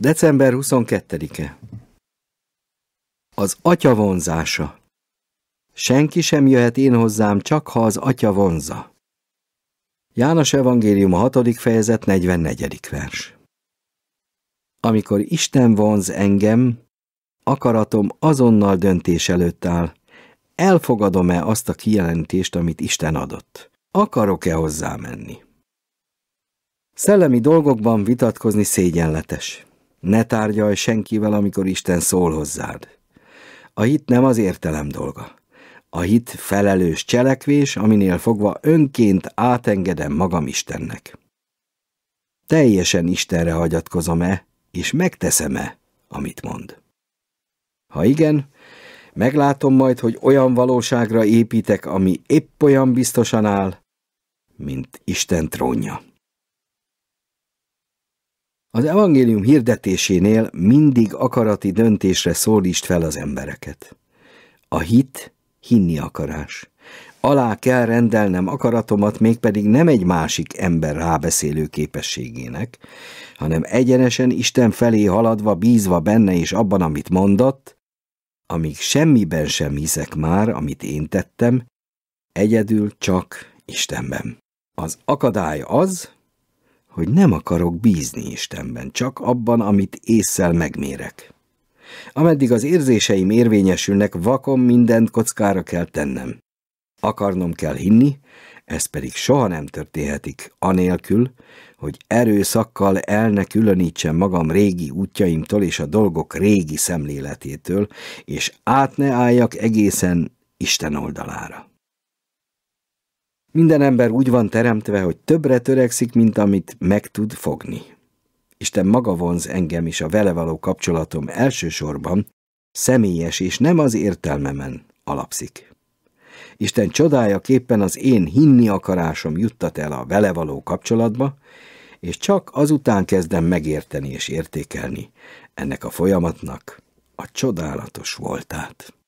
December 22-e Az atya vonzása Senki sem jöhet én hozzám, csak ha az atya vonza. János Evangélium a 6. fejezet 44. vers Amikor Isten vonz engem, akaratom azonnal döntés előtt áll, elfogadom-e azt a kijelentést, amit Isten adott? Akarok-e hozzá menni? Szellemi dolgokban vitatkozni szégyenletes. Ne tárgyalj senkivel, amikor Isten szól hozzád. A hit nem az értelem dolga. A hit felelős cselekvés, aminél fogva önként átengedem magam Istennek. Teljesen Istenre hagyatkozom-e, és megteszem-e, amit mond. Ha igen, meglátom majd, hogy olyan valóságra építek, ami épp olyan biztosan áll, mint Isten trónja. Az evangélium hirdetésénél mindig akarati döntésre szólítsd fel az embereket. A hit hinni akarás. Alá kell rendelnem akaratomat, mégpedig nem egy másik ember rábeszélő képességének, hanem egyenesen Isten felé haladva, bízva benne és abban, amit mondott, amíg semmiben sem hiszek már, amit én tettem, egyedül csak Istenben. Az akadály az, hogy nem akarok bízni Istenben, csak abban, amit észsel megmérek. Ameddig az érzéseim érvényesülnek, vakon mindent kockára kell tennem. Akarnom kell hinni, ez pedig soha nem történhetik, anélkül, hogy erőszakkal el ne különítsen magam régi útjaimtól és a dolgok régi szemléletétől, és át ne álljak egészen Isten oldalára. Minden ember úgy van teremtve, hogy többre törekszik, mint amit meg tud fogni. Isten maga vonz engem is a vele való kapcsolatom elsősorban, személyes és nem az értelmemen alapszik. Isten csodája képpen az én hinni akarásom juttat el a vele való kapcsolatba, és csak azután kezdem megérteni és értékelni ennek a folyamatnak a csodálatos voltát.